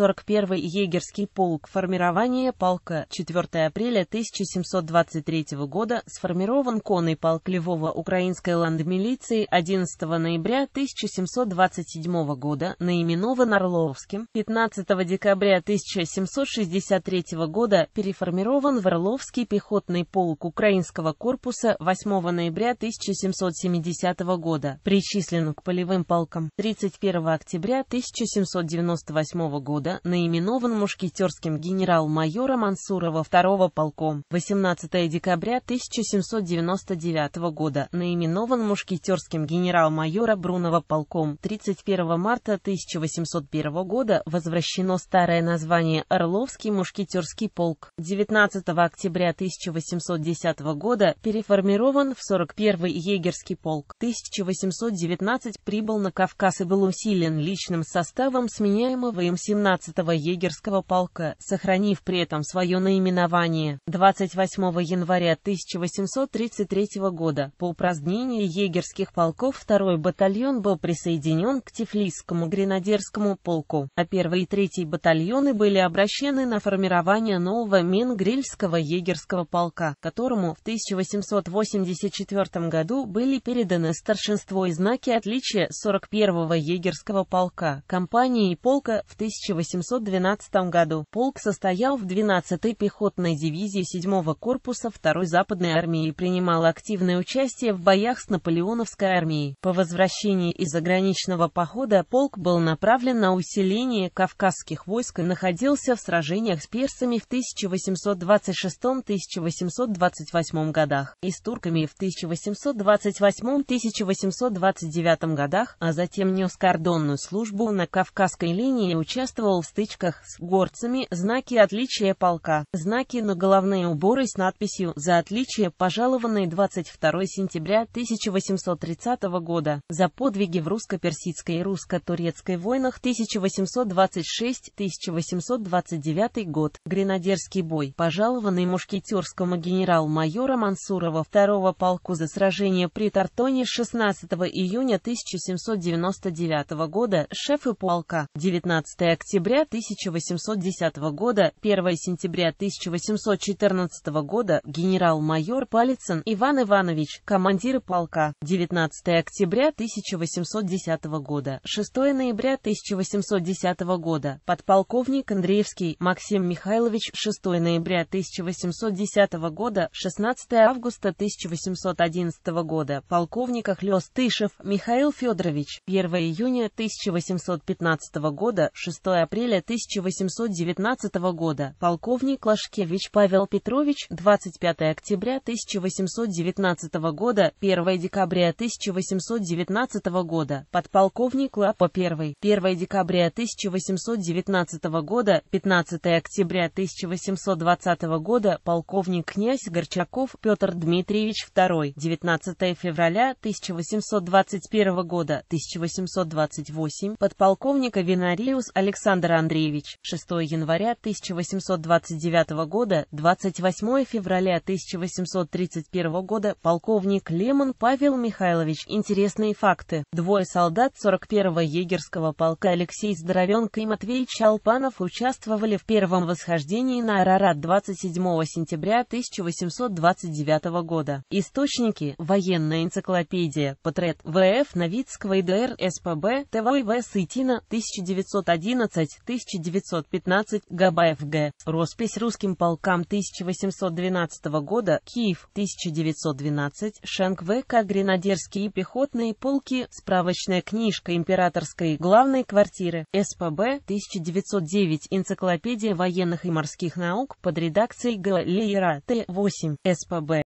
41-й егерский полк формирования полка 4 апреля 1723 года сформирован конный полк Львова украинской ландмилиции 11 ноября 1727 года, наименован Орловским, 15 декабря 1763 года переформирован в Орловский пехотный полк Украинского корпуса 8 ноября 1770 года, причислен к полевым полкам 31 октября 1798 года, года наименован мушкетерским генерал майором Мансурова второго полком. 18 декабря 1799 года наименован мушкетерским генерал-майора Брунова полком. 31 марта 1801 года возвращено старое название Орловский мушкетерский полк. 19 октября 1810 года переформирован в 41-й егерский полк. 1819 прибыл на Кавказ и был усилен личным составом сменяемого им 17 16-го егерского полка, сохранив при этом свое наименование. 28 января 1833 года по упразднению егерских полков второй батальон был присоединен к Тифлисскому гренадерскому полку, а первый и третий батальоны были обращены на формирование нового Менгрильского егерского полка, которому в 1884 году были переданы старшинство и знаки отличия 41-го егерского полка, компании и полка в 1884 1812 году полк состоял в 12-й пехотной дивизии 7-го корпуса 2-й Западной армии и принимал активное участие в боях с наполеоновской армией. По возвращении из заграничного похода полк был направлен на усиление кавказских войск и находился в сражениях с персами в 1826-1828 годах и с турками в 1828-1829 годах, а затем нес кордонную службу на Кавказской линии и участвовал шел в стычках с горцами, знаки отличия полка, знаки на головные уборы с надписью «За отличие», пожалованные 22 сентября 1830 года, за подвиги в русско-персидской и русско-турецкой войнах 1826-1829 год, гренадерский бой, пожалованный мушкетерскому генерал-майора Мансурова 2 полку за сражение при Тартоне 16 июня 1799 года, шефы полка, 19 октября сентября 1810 года, 1 сентября 1814 года генерал-майор Палицын Иван Иванович, командир полка, 19 октября 1810 года, 6 ноября 1810 года, подполковник Андреевский Максим Михайлович, 6 ноября 1810 года, 16 августа 1811 года, полковник Ахлёс Тышев Михаил Федорович, 1 июня 1815 года, 6 апреля апреля 1819 года, полковник Лашкевич Павел Петрович, 25 октября 1819 года, 1 декабря 1819 года, подполковник Лапа I, 1 декабря 1819 года, 15 октября 1820 года, полковник князь Горчаков Петр Дмитриевич II, 19 февраля 1821 года, 1828, подполковника Винариус Александр Александр Андреевич, 6 января 1829 года, 28 февраля 1831 года, полковник Лемон Павел Михайлович. Интересные факты. Двое солдат 41-го егерского полка Алексей Здоровенко и Матвей Чалпанов участвовали в первом восхождении на Арарат 27 сентября 1829 года. Источники. Военная энциклопедия. Патрет ВФ Новицкого и ДР СПБ. ТВ и В. Сытина. А, 1911. 1915 Габаев Г. Роспись русским полкам 1812 года. Киев 1912 Шенк В.К. Гренадерские пехотные полки. Справочная книжка императорской главной квартиры. СПБ 1909 Энциклопедия военных и морских наук под редакцией Г. Лейера Т. 8 СПБ.